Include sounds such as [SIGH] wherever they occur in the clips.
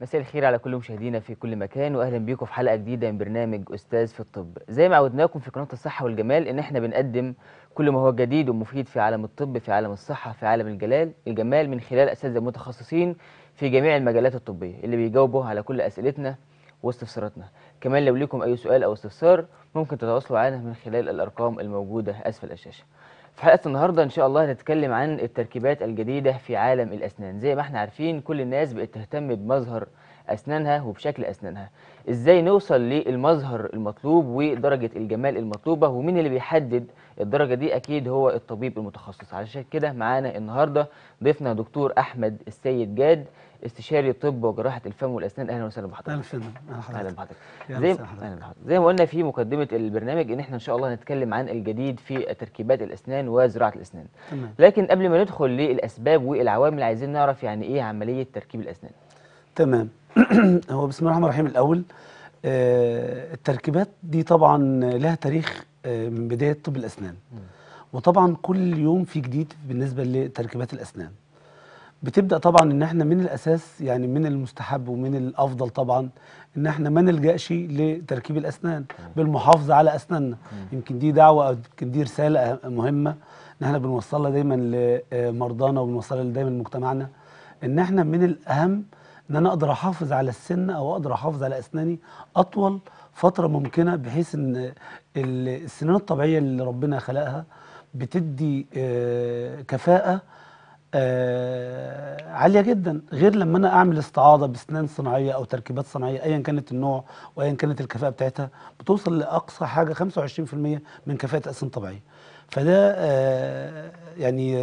مساء الخير على كل مشاهدينا في كل مكان واهلا بيكم في حلقه جديده من برنامج استاذ في الطب زي ما عودناكم في قناه الصحه والجمال ان احنا بنقدم كل ما هو جديد ومفيد في عالم الطب في عالم الصحه في عالم الجلال الجمال من خلال اساتذه متخصصين في جميع المجالات الطبيه اللي بيجاوبوا على كل اسئلتنا واستفساراتنا كمان لو ليكم اي سؤال او استفسار ممكن تتواصلوا معانا من خلال الارقام الموجوده اسفل الشاشه في حلقة النهاردة إن شاء الله هنتكلم عن التركيبات الجديدة في عالم الأسنان زي ما احنا عارفين كل الناس بقت تهتم بمظهر اسنانها وبشكل اسنانها ازاي نوصل للمظهر المطلوب ودرجه الجمال المطلوبه ومين اللي بيحدد الدرجه دي اكيد هو الطبيب المتخصص علشان كده معانا النهارده ضيفنا دكتور احمد السيد جاد استشاري طب وجراحه الفم والاسنان اهلا وسهلا بحضرتك اهلا بحضرتك اهلا بحضرتك زي ما قلنا في مقدمه البرنامج ان احنا ان شاء الله هنتكلم عن الجديد في تركيبات الاسنان وزراعه الاسنان تمام. لكن قبل ما ندخل للاسباب والعوامل عايزين نعرف يعني ايه عمليه تركيب الاسنان تمام [CLEARS THROAT] هو بسم الله الرحمن الرحيم الاول آه التركيبات دي طبعا لها تاريخ آه من بدايه طب الاسنان وطبعا كل يوم في جديد بالنسبه لتركيبات الاسنان بتبدا طبعا ان احنا من الاساس يعني من المستحب ومن الافضل طبعا ان احنا ما نلجاش لتركيب الاسنان بالمحافظه على اسناننا يمكن دي دعوه او يمكن دي رساله مهمه ان احنا بنوصلها دايما لمرضانا آه، وبنوصلها دايما لمجتمعنا ان احنا من الاهم ان انا اقدر احافظ على السن او اقدر احافظ على اسناني اطول فتره ممكنه بحيث ان السنان الطبيعيه اللي ربنا خلقها بتدي آه، كفاءه آه عاليه جدا غير لما انا اعمل استعاضه باسنان صناعيه او تركيبات صناعيه ايا كانت النوع وايا كانت الكفاءه بتاعتها بتوصل لاقصى حاجه 25% من كفاءه اسنان طبيعيه فده آه، يعني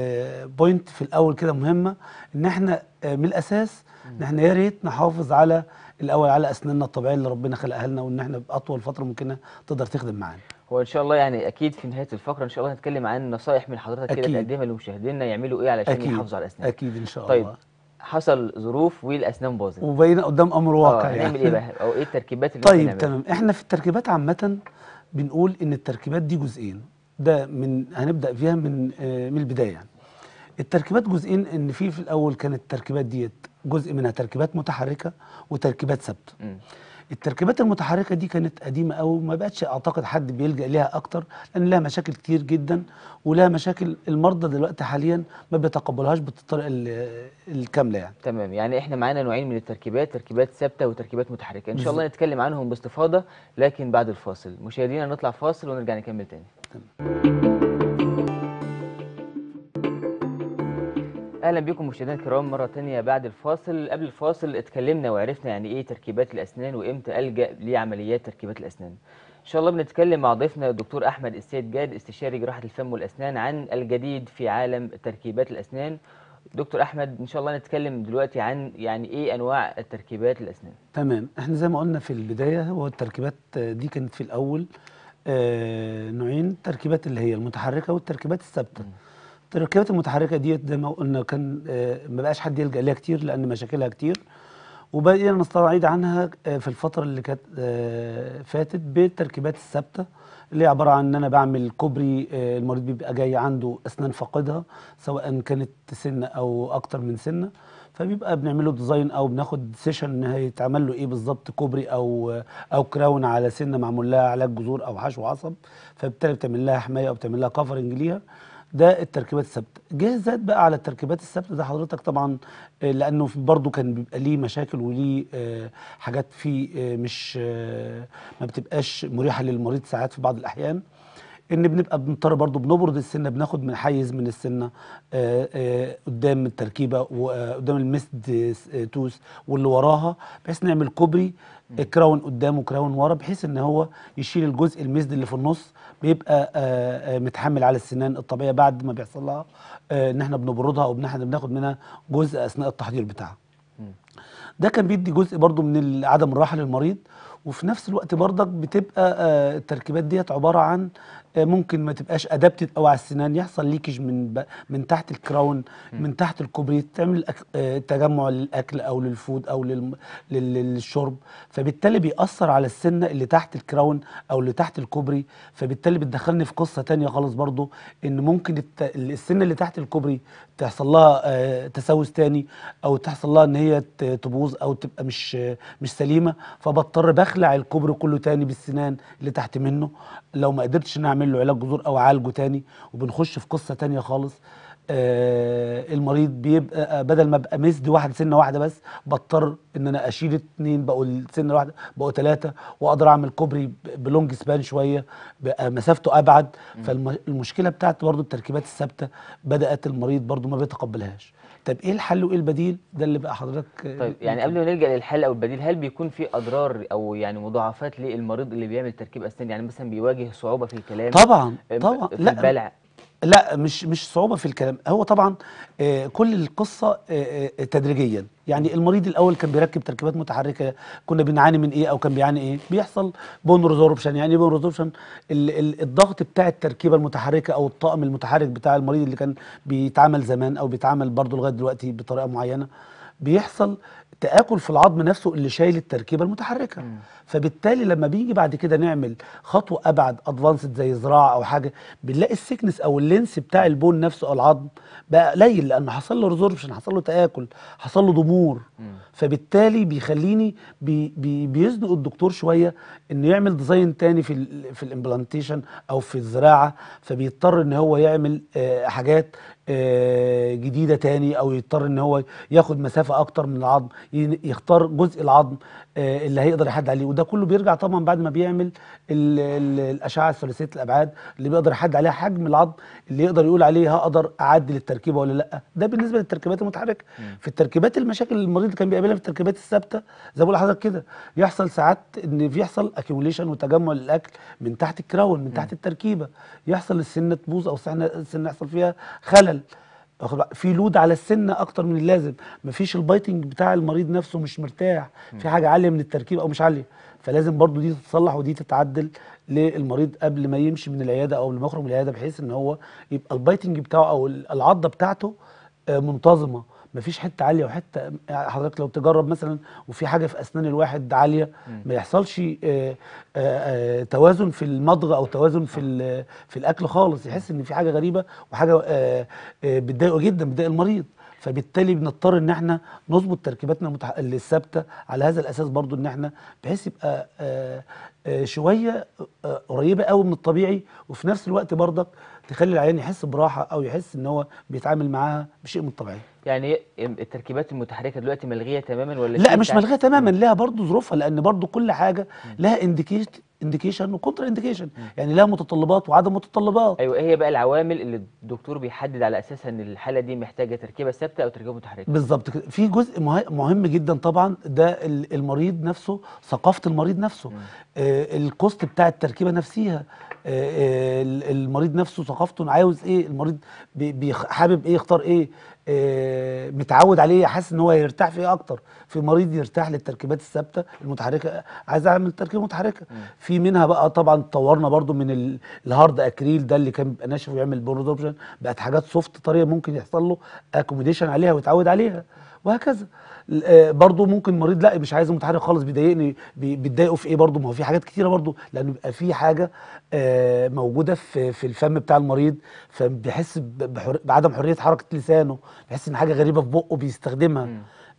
بوينت آه، في الاول كده مهمه ان احنا آه، من الاساس ان احنا يا ريت نحافظ على الاول على اسناننا الطبيعيه اللي ربنا خلقها لنا وان احنا باطول فتره ممكنه تقدر تخدم معانا. هو ان شاء الله يعني اكيد في نهايه الفقره ان شاء الله هنتكلم عن نصائح من حضرتك كده تقدمها لمشاهدينا يعملوا ايه علشان أكيد. يحافظوا على اسنانهم. اكيد ان شاء طيب، الله طيب. حصل ظروف والاسنان باظت وبين قدام امر واقع يعني هنعمل ايه بقى او ايه التركيبات اللي طيب تمام احنا في التركيبات عامه بنقول ان التركيبات دي جزئين ده من هنبدا فيها من آه، من البدايه يعني. التركيبات جزئين ان في في الاول كانت التركيبات ديت جزء منها تركيبات متحركه وتركيبات ثابته التركيبات المتحركه دي كانت قديمه قوي ما بقتش اعتقد حد بيلجا ليها اكتر لان لها مشاكل كتير جدا ولها مشاكل المرضى دلوقتي حاليا ما بيتقبلوهاش بالطريقه الكامله يعني تمام يعني احنا معانا نوعين من التركيبات تركيبات ثابته وتركيبات متحركه ان شاء الله نتكلم عنهم باستفاضه لكن بعد الفاصل مشاهدينا نطلع فاصل ونرجع نكمل تاني تمام. اهلا بكم مشاهدينا الكرام مره تانية بعد الفاصل قبل الفاصل اتكلمنا وعرفنا يعني ايه تركيبات الاسنان وامتى الجا لعمليات تركيبات الاسنان ان شاء الله بنتكلم مع ضيفنا الدكتور احمد السيد جاد استشاري جراحه الفم والاسنان عن الجديد في عالم تركيبات الاسنان دكتور احمد ان شاء الله نتكلم دلوقتي عن يعني ايه انواع التركيبات الاسنان تمام احنا زي ما قلنا في البدايه هو التركيبات دي كانت في الاول آه، نوعين تركيبات اللي هي المتحركه والتركيبات الثابته التركيبات المتحركه ديت زي ما قلنا كان آه، ما بقاش حد يلجا ليها كتير لان مشاكلها كتير وبقينا نستبعد عنها آه، في الفتره اللي كانت آه، فاتت بالتركيبات الثابته اللي عباره عن ان انا بعمل كوبري المريض بيبقى جاي عنده اسنان فاقدها سواء كانت سنه او اكتر من سنه فبيبقى بنعمله ديزاين او بناخد سيشن هيتعمل له ايه بالظبط كوبري او او كراون على سنه معمول لها علاج جذور او حشو عصب فبالتالي بتعمل لها حمايه او بتعمل لها كفرنج ليها ده التركيبات الثابته جه بقى على التركيبات الثابته ده حضرتك طبعا آه، لانه برضو كان بيبقى ليه مشاكل وليه آه، حاجات فيه آه، مش ما بتبقاش مريحه للمريض ساعات في بعض الاحيان ان بنبقى بنضطر برضو بنبرد السنه بناخد من حيز من السنه قدام التركيبه وقدام المسد توس واللي وراها بحيث نعمل كوبري كراون قدام وكراون ورا بحيث ان هو يشيل الجزء المسد اللي في النص بيبقى آه، آه، متحمل على السنان الطبيعيه بعد ما بيحصل لها آه، ان احنا بنبردها او احنا بناخد منها جزء اثناء التحضير بتاعها ده كان بيدي جزء برضو من عدم الراحه للمريض وفي نفس الوقت برضك بتبقى آه، التركيبات ديت عباره عن آه، ممكن ما تبقاش ادابتد او على السنان يحصل ليكج من من تحت الكراون من تحت الكوبريت تعمل آه، تجمع للاكل او للفود او للشرب فبالتالي بيأثر على السنه اللي تحت الكراون او اللي تحت الكوبري فبالتالي بتدخلني في قصه ثانيه خالص برضو ان ممكن السنه اللي تحت الكوبري تحصل لها تسوس ثاني او تحصل لها ان هي تبوظ او تبقى مش مش سليمه فبضطر بخ اخلع الكوبري كله تاني بالسنان اللي تحت منه لو ما قدرتش نعمل له علاج جذور او اعالجه تاني وبنخش في قصه تانيه خالص آه المريض بيبقى آه، بدل ما ابقى مسدي واحد سنه واحده بس بضطر ان انا اشيل اتنين بقوا السنه واحده بقوا ثلاثه واقدر اعمل كوبري بلونج سبان شويه بقى مسافته ابعد فالمشكله بتاعت برضو التركيبات الثابته بدات المريض برضو ما بيتقبلهاش طب ايه الحل وايه البديل ده اللي بقى حضرتك آه، طيب يعني قبل ما نلجا للحل او البديل هل بيكون في اضرار او يعني مضاعفات للمريض اللي بيعمل تركيب اسنان يعني مثلا بيواجه صعوبه في الكلام طبعا آه، طبعا في لا البلع لا مش مش صعوبه في الكلام هو طبعا آه، كل القصه آه، آه، تدريجيا يعني المريض الاول كان بيركب تركيبات متحركه كنا بنعاني من ايه او كان بيعاني ايه بيحصل بون ريزوربشن يعني بون إيه ريزوربشن الضغط بتاع التركيبه المتحركه او الطاقم المتحرك بتاع المريض اللي كان بيتعامل زمان او بيتعامل برضه لغايه دلوقتي بطريقه معينه بيحصل تآكل في العظم نفسه اللي شايل التركيبة المتحركة م. فبالتالي لما بيجي بعد كده نعمل خطوة أبعد أدفانسد زي زراعة أو حاجة بنلاقي السكنس أو اللينس بتاع البون نفسه أو العظم بقى قليل لأن حصل له ريزوربشن حصل له تآكل حصل له ضمور فبالتالي بيخليني بي بي بيزنق الدكتور شوية إنه يعمل ديزاين تاني في في الامبلانتيشن أو في الزراعة فبيضطر إن هو يعمل آه حاجات آه، جديده تاني او يضطر ان هو ياخد مسافه اكتر من العظم يختار جزء العظم آه، اللي هيقدر يحدد عليه وده كله بيرجع طبعا بعد ما بيعمل الاشعه الثلاثيه الابعاد اللي بيقدر يحدد عليها حجم العظم اللي يقدر يقول عليه هقدر اعدل التركيبه ولا لا ده بالنسبه للتركيبات المتحركه في التركيبات المشاكل اللي المريض كان بيقابلها في التركيبات الثابته زي ما بقول لحضرتك كده يحصل ساعات ان بيحصل اكيوليشن وتجمع للاكل من تحت الكراون من تحت التركيبه يحصل السنه تبوظ او السنه يحصل فيها خلل في لود على السن اكتر من اللازم مفيش البايتنج بتاع المريض نفسه مش مرتاح في حاجه عاليه من التركيب او مش عاليه فلازم برضو دي تتصلح ودي تتعدل للمريض قبل ما يمشي من العياده او قبل ما يخرج من العياده بحيث ان هو يبقى البايتنج بتاعه او العضه بتاعته آه، منتظمه مفيش حته عاليه وحته حضرتك لو تجرب مثلا وفي حاجه في اسنان الواحد عاليه ما يحصلش آآ آه، آآ آه، آه، توازن في المضغ او توازن في في الاكل خالص يحس ان في حاجه غريبه وحاجه بتضايقه جدا بتضايق المريض فبالتالي بنضطر ان احنا نظبط تركيباتنا الثابته على هذا الاساس برضو ان احنا بحيث يبقى شويه قريبه قوي من الطبيعي وفي نفس الوقت برضك تخلي العيان يحس براحه او يحس ان هو بيتعامل معاها بشيء من الطبيعي يعني إيه، التركيبات المتحركه دلوقتي ملغيه تماما ولا لا مش يعني ملغيه تماما لها برضه ظروفها لان برضه كل حاجه لها انديكيشن انديكيشن وكونتر انديكيشن يعني لها متطلبات وعدم متطلبات ايوه هي بقى العوامل اللي الدكتور بيحدد على اساسها ان الحاله دي محتاجه تركيبه ثابته او تركيبه متحركه بالظبط كده في جزء مهم جدا طبعا ده المريض نفسه ثقافه المريض نفسه آه الكوست بتاع التركيبه نفسها آه, آه، المريض نفسه ثقافته عاوز ايه المريض حابب ايه يختار ايه آه، متعود عليه حاسس ان هو يرتاح فيه اكتر في مريض يرتاح للتركيبات الثابته المتحركه عايز اعمل تركيبه متحركه في منها بقى طبعا اتطورنا برضو من الهارد اكريل ده اللي كان بيبقى ناشف ويعمل بروبشن بقت حاجات سوفت طريقه ممكن يحصل له اكوموديشن عليها ويتعود عليها وهكذا آه، برضو ممكن مريض لا مش عايز متحرك خالص بيضايقني بيتضايقوا في ايه برضو ما هو في حاجات كتيره برضو لانه بيبقى في حاجه آه، موجوده في في الفم بتاع المريض فبيحس بعدم حريه حركه لسانه بيحس ان حاجه غريبه في بقه بيستخدمها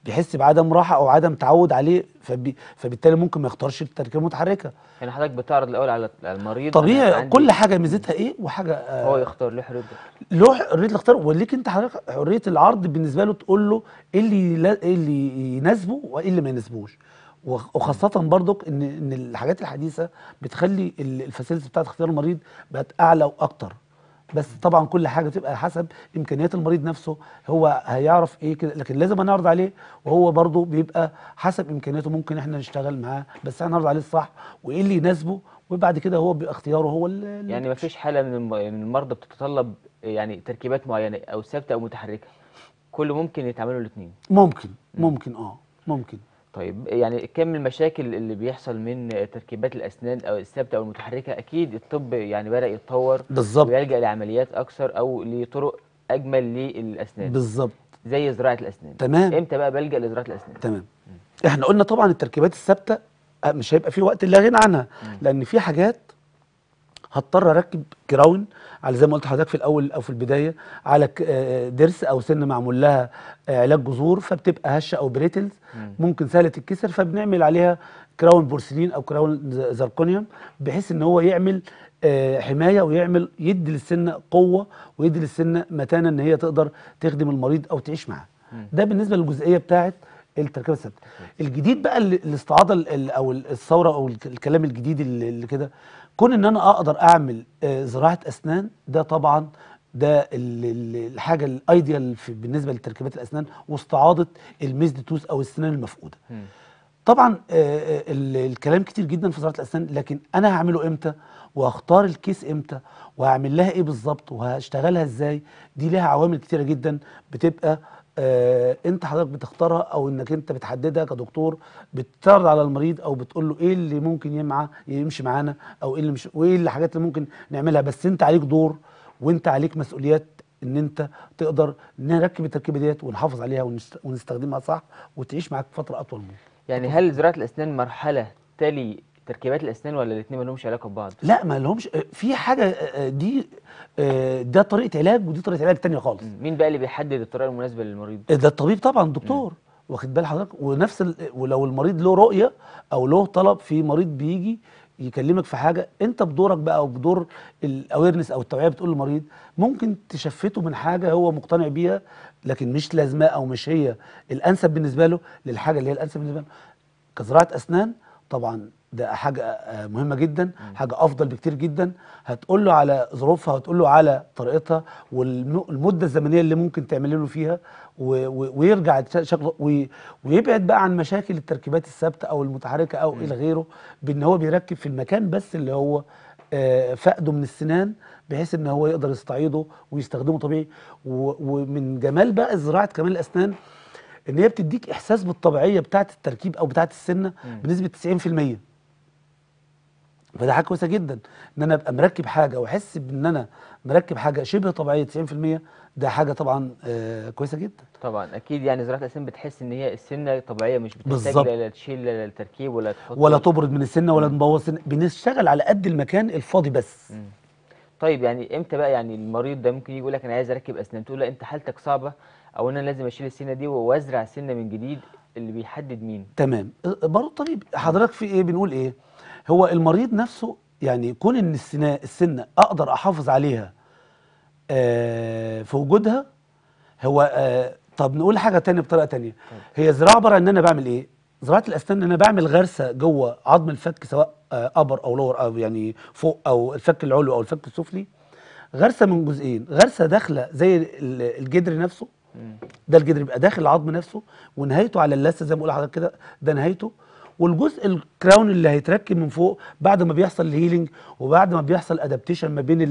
بيحس بعدم راحه او عدم تعود عليه فبي فبالتالي ممكن ما يختارش التركيبه المتحركه يعني حضرتك بتعرض الاول على المريض طبيعي كل حاجه ميزتها ايه وحاجه آه هو يختار له حريه له حريه الاختيار وليك انت حضرتك حريه العرض بالنسبه له تقول له ايه اللي ايه اللي يناسبه وايه اللي ما يناسبوش وخاصة برضك ان ان الحاجات الحديثة بتخلي الفاسيلتي بتاعت اختيار المريض بقت اعلى واكتر بس طبعا كل حاجه بتبقى حسب امكانيات المريض نفسه هو هيعرف ايه كده لكن لازم هنعرض عليه وهو برضه بيبقى حسب امكانياته ممكن احنا نشتغل معاه بس نعرض عليه الصح وايه اللي يناسبه وبعد كده هو بيبقى اختياره هو اللي يعني مفيش حاله من المرضى بتتطلب يعني تركيبات معينه او ثابته او متحركه كله ممكن يتعملوا الاثنين ممكن ممكن اه ممكن طيب يعني كم المشاكل اللي بيحصل من تركيبات الاسنان او الثابته او المتحركه اكيد الطب يعني بدا يتطور بالظبط ويلجا لعمليات اكثر او لطرق اجمل للاسنان بالظبط زي زراعه الاسنان تمام امتى بقى بلجا لزراعه الاسنان تمام م. احنا قلنا طبعا التركيبات الثابته آه، مش هيبقى في وقت لا غنى عنها م. لان في حاجات هضطر اركب كراون على زي ما قلت لحضرتك في الاول او في البدايه على آه، آه، ضرس او سن معمول لها آه، علاج جذور فبتبقى هشه او بريتلز ممكن سهله تتكسر فبنعمل عليها كراون بورسلين او كراون زركونيوم بحيث ان هو يعمل حمايه ويعمل يدي للسنه قوه ويدي للسنه متانه ان هي تقدر تخدم المريض او تعيش معاه ده بالنسبه للجزئيه بتاعت التركيبه الثابته الجديد بقى الاستعاضه او الثوره او الكلام الجديد اللي كده كون ان انا اقدر اعمل آه، زراعه اسنان ده طبعا ده الحاجه الايديال بالنسبه لتركيبات الاسنان واستعاضه الميزد توث او السنان المفقوده طبعا آه، آه، الكلام كتير جدا في زراعه الاسنان لكن انا هعمله امتى وهختار الكيس امتى وهعمل لها ايه بالظبط وهشتغلها ازاي دي لها عوامل كتيره جدا بتبقى آه انت حضرتك بتختارها او انك انت بتحددها كدكتور بتعرض على المريض او بتقول له ايه اللي ممكن يمع يمشي معانا او ايه اللي مش وايه الحاجات اللي ممكن نعملها بس انت عليك دور وانت عليك مسؤوليات ان انت تقدر نركب التركيبه ديت ونحافظ عليها ونستخدمها صح وتعيش معاك فتره اطول منه يعني هل زراعه الاسنان مرحله تلي تركيبات الاسنان ولا الاثنين ما لهمش علاقه ببعض لا ما لهمش آه، في حاجه آه، آه، دي ده طريقه علاج ودي طريقه علاج ثانيه خالص مين بقى اللي بيحدد الطريقه المناسبه للمريض ده الطبيب طبعا الدكتور واخد بال حضرتك ونفس ولو المريض له رؤيه او له طلب في مريض بيجي يكلمك في حاجه انت بدورك بقى او بدور الاويرنس او التوعيه بتقول للمريض ممكن تشفته من حاجه هو مقتنع بيها لكن مش لازمه او مش هي الانسب بالنسبه له للحاجه اللي هي الانسب بالنسبه له كزراعه اسنان طبعا ده حاجه آه، مهمه جدا حاجه افضل بكتير جدا هتقول له على ظروفها وتقول له على طريقتها والمده الزمنيه اللي ممكن تعمل له فيها ويرجع شكله ويبعد بقى عن مشاكل التركيبات الثابته او المتحركه او الى غيره بان هو بيركب في المكان بس اللي هو آه، فقده من السنان بحيث ان هو يقدر يستعيده ويستخدمه طبيعي ومن جمال بقى زراعه كمال الاسنان ان هي بتديك احساس بالطبيعيه بتاعه التركيب او بتاعه السنه بنسبه 90% فده حاجه كويسه جدا ان انا ابقى مركب حاجه واحس بان انا مركب حاجه شبه طبيعيه 90% ده حاجه طبعا آه، كويسه جدا طبعا اكيد يعني زراعه الاسنان بتحس ان هي السنه طبيعيه مش بتحتاج لا تشيل لا التركيب ولا تحط ولا تبرد من السنه ولا تبوظ السنه بنشتغل على قد المكان الفاضي بس م. طيب يعني امتى بقى يعني المريض ده ممكن يقول لك انا عايز اركب اسنان تقول له انت حالتك صعبه او انا لازم اشيل السنه دي وازرع سنه من جديد اللي بيحدد مين تمام برضه الطبيب حضرتك في ايه بنقول ايه هو المريض نفسه يعني كون ان السنه السنه اقدر احافظ عليها آه في وجودها هو آه طب نقول حاجه تانية بطريقه تانية هي زراعه بره ان انا بعمل ايه زراعه الاسنان ان انا بعمل غرسه جوه عظم الفك سواء آه، ابر او لور او يعني فوق او الفك العلوي او الفك السفلي غرسه من جزئين غرسه داخله زي الجدر نفسه ده الجدر بيبقى داخل العظم نفسه ونهايته على اللثه زي ما بقول لحضرتك كده ده نهايته والجزء الكراون اللي هيتركب من فوق بعد ما بيحصل الهيلينج وبعد ما بيحصل ادابتيشن ما بين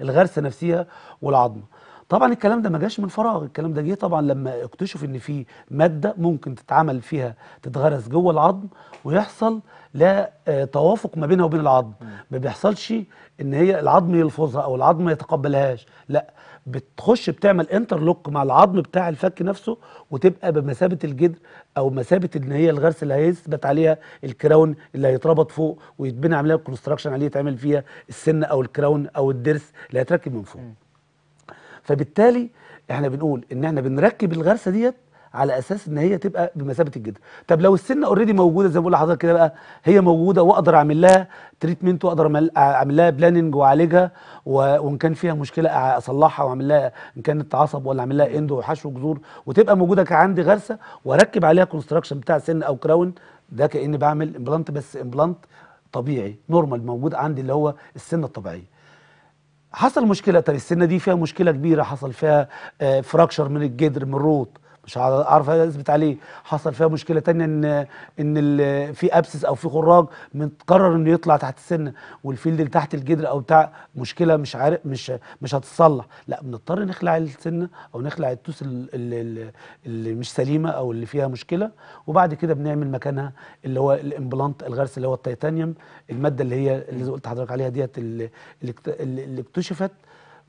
الغرسه نفسها والعظم طبعا الكلام ده ما جاش من فراغ الكلام ده جه طبعا لما اكتشف ان في ماده ممكن تتعمل فيها تتغرس جوه العظم ويحصل لا آه، توافق ما بينها وبين العظم ما بيحصلش ان هي العظم يلفظها او العظم ما يتقبلهاش لا بتخش بتعمل انترلوك مع العظم بتاع الفك نفسه وتبقى بمثابه الجدر او مثابه ان هي الغرس اللي هيثبت عليها الكراون اللي هيتربط فوق ويتبنى عمليه الكونستراكشن عليه يتعمل فيها السن او الكراون او الضرس اللي هيتركب من فوق. فبالتالي احنا بنقول ان احنا بنركب الغرسه ديت على اساس ان هي تبقى بمثابه الجدر طب لو السنه اوريدي موجوده زي ما بقول لحضرتك كده بقى هي موجوده واقدر اعمل لها تريتمنت واقدر اعمل لها بلاننج واعالجها وان كان فيها مشكله اصلحها واعمل لها ان كانت عصب ولا اعمل لها اندو وحشو جذور وتبقى موجوده كعندي غرسه واركب عليها كونستراكشن بتاع سن او كراون ده كاني بعمل امبلانت بس امبلانت طبيعي نورمال موجود عندي اللي هو السنه الطبيعيه حصل مشكله طب السنه دي فيها مشكله كبيره حصل فيها فراكشر آه، من الجدر من الروت مش هعرف اثبت عليه حصل فيها مشكله تانية ان ان في ابسس او في خراج متقرر انه يطلع تحت السنه والفيلد اللي تحت الجدر او بتاع مشكله مش عارف مش مش هتتصلح لا بنضطر نخلع السنه او نخلع التوس اللي, اللي مش سليمه او اللي فيها مشكله وبعد كده بنعمل مكانها اللي هو الامبلانت الغرس اللي هو التيتانيوم الماده اللي هي اللي قلت لحضرتك عليها ديت اللي, اللي اكتشفت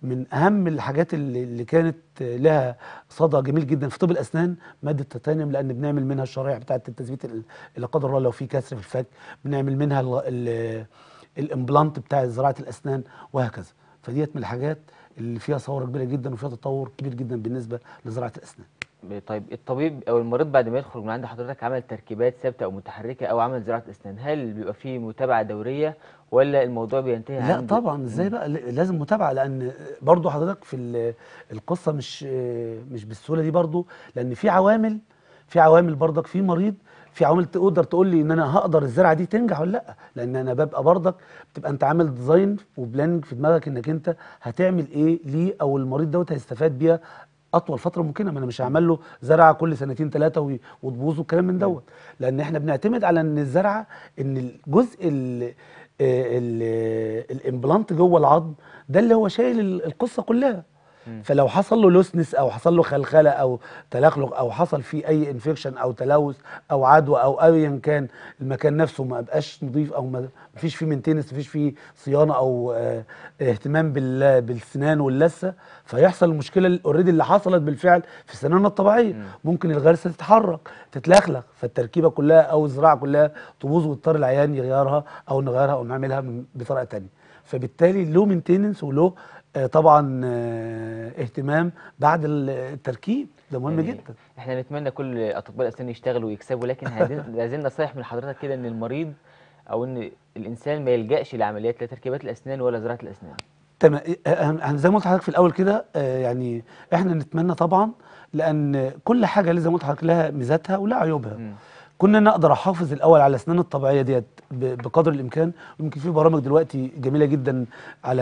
من اهم الحاجات اللي, كانت لها صدى جميل جدا في طب الاسنان ماده التيتانيوم لان بنعمل منها الشرايح بتاعه التثبيت لا قدر الله لو في كسر في الفك بنعمل منها الامبلانت بتاع زراعه الاسنان وهكذا فديت من الحاجات اللي فيها ثوره كبيره جدا وفيها تطور كبير جدا بالنسبه لزراعه الاسنان طيب الطبيب او المريض بعد ما يخرج من عند حضرتك عمل تركيبات ثابته او متحركه او عمل زراعه اسنان هل بيبقى فيه متابعه دوريه ولا الموضوع بينتهي لا طبعا ازاي بقى لازم متابعه لان برضو حضرتك في القصه مش مش بالسهوله دي برضو لان في عوامل في عوامل برضك في مريض في عوامل تقدر تقول لي ان انا هقدر الزرعه دي تنجح ولا لا لان انا ببقى برضك بتبقى انت عامل ديزاين وبلاننج في دماغك انك انت هتعمل ايه ليه او المريض دوت هيستفاد بيها اطول فتره ممكنه ما انا مش هعمل له زرعه كل سنتين ثلاثه وتبوظ والكلام من دوت لان احنا بنعتمد على ان الزرعه ان الجزء آه، آه، الامبلانت جوه العظم ده اللي هو شايل القصه كلها فلو حصل له لوسنس او حصل له خلخله او تلخلق او حصل فيه اي انفكشن او تلوث او عدوى او ايا كان المكان نفسه ما بقاش نظيف او ما فيش فيه مينتيننس فيش فيه صيانه او آه، اهتمام بالسنان واللثه فيحصل المشكله اوريدي اللي حصلت بالفعل في سناننا الطبيعيه ممكن الغرسه تتحرك تتلخلق فالتركيبه كلها او الزراعه كلها تبوظ ويضطر العيان يغيرها او نغيرها او نعملها بطريقه ثانيه فبالتالي له مينتيننس وله آه، طبعا آه، اهتمام بعد التركيب ده مهم يعني جدا احنا نتمنى كل اطباء الاسنان يشتغلوا ويكسبوا لكن لازلنا [LAUGHS] نصيح من حضرتك كده ان المريض او ان الانسان ما يلجاش لعمليات لا تركيبات الاسنان ولا زراعه الاسنان تمام إيه، إيه، زي ما قلت لحضرتك في الاول كده آه، يعني احنا نتمنى طبعا لان كل حاجه لازم قلت لحضرتك لها ميزاتها ولها عيوبها م. كنا انا اقدر احافظ الاول على اسنان الطبيعيه ديت بقدر الامكان ويمكن في برامج دلوقتي جميله جدا على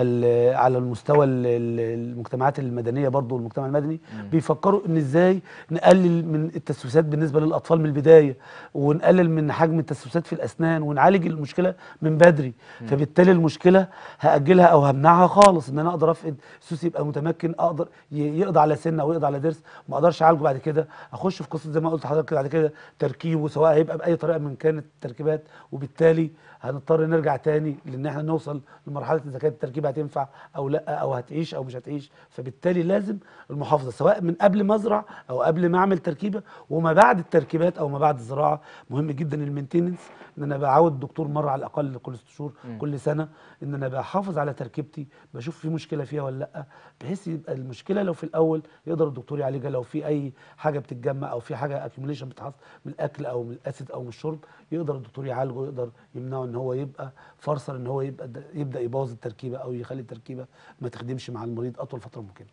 على المستوى المجتمعات المدنيه برضو المجتمع المدني مم. بيفكروا ان ازاي نقلل من التسوسات بالنسبه للاطفال من البدايه ونقلل من حجم التسوسات في الاسنان ونعالج المشكله من بدري مم. فبالتالي المشكله هاجلها او همنعها خالص ان انا اقدر افقد السوس يبقى متمكن اقدر يقضي على سن او يقضي على ضرس ما اقدرش اعالجه بعد كده اخش في قصه زي ما قلت لحضرتك بعد كده تركيبه سواء سواء هيبقى باي طريقه من كانت التركيبات وبالتالي هنضطر نرجع تاني لان احنا نوصل لمرحله اذا كانت التركيبه هتنفع او لا او هتعيش او مش هتعيش فبالتالي لازم المحافظه سواء من قبل ما ازرع او قبل ما اعمل تركيبه وما بعد التركيبات او ما بعد الزراعه مهم جدا المينتيننس ان انا بعود الدكتور مره على الاقل كل ست شهور كل سنه ان انا بحافظ على تركيبتي بشوف في مشكله فيها ولا لا بحيث يبقى المشكله لو في الاول يقدر الدكتور يعالجها لو في اي حاجه بتتجمع او في حاجه اكيوميليشن بتحصل من الاكل او من من الاسيد او من الشرب يقدر الدكتور يعالجه يقدر يمنعه ان هو يبقى فرصه ان هو يبقى يبدا يبوظ التركيبه او يخلي التركيبه ما تخدمش مع المريض اطول فتره ممكنه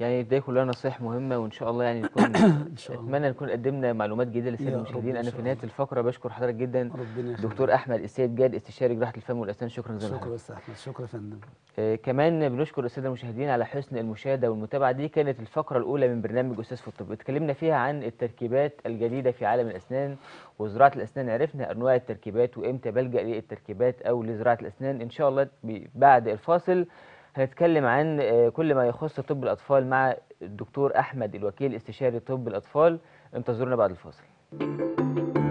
يعني ده كلها نصايح مهمه وان شاء الله يعني [COUGHS] نكون إن شاء الله. اتمنى نكون قدمنا معلومات جديده للساده المشاهدين انا في نهايه الفقره بشكر حضرتك جدا دكتور احمد السيد جاد استشاري جراحه الفم والاسنان شكرا جزيلا شكرا استاذ احمد شكرا يا فندم آه كمان بنشكر الساده المشاهدين على حسن المشاهده والمتابعه دي كانت الفقره الاولى من برنامج استاذ في الطب اتكلمنا فيها عن التركيبات الجديده في عالم الاسنان وزراعه الاسنان عرفنا انواع التركيبات وامتى بلجا للتركيبات او لزراعه الاسنان ان شاء الله بعد الفاصل هنتكلم عن آه، كل ما يخص طب الأطفال مع الدكتور أحمد الوكيل استشاري طب الأطفال انتظرونا بعد الفاصل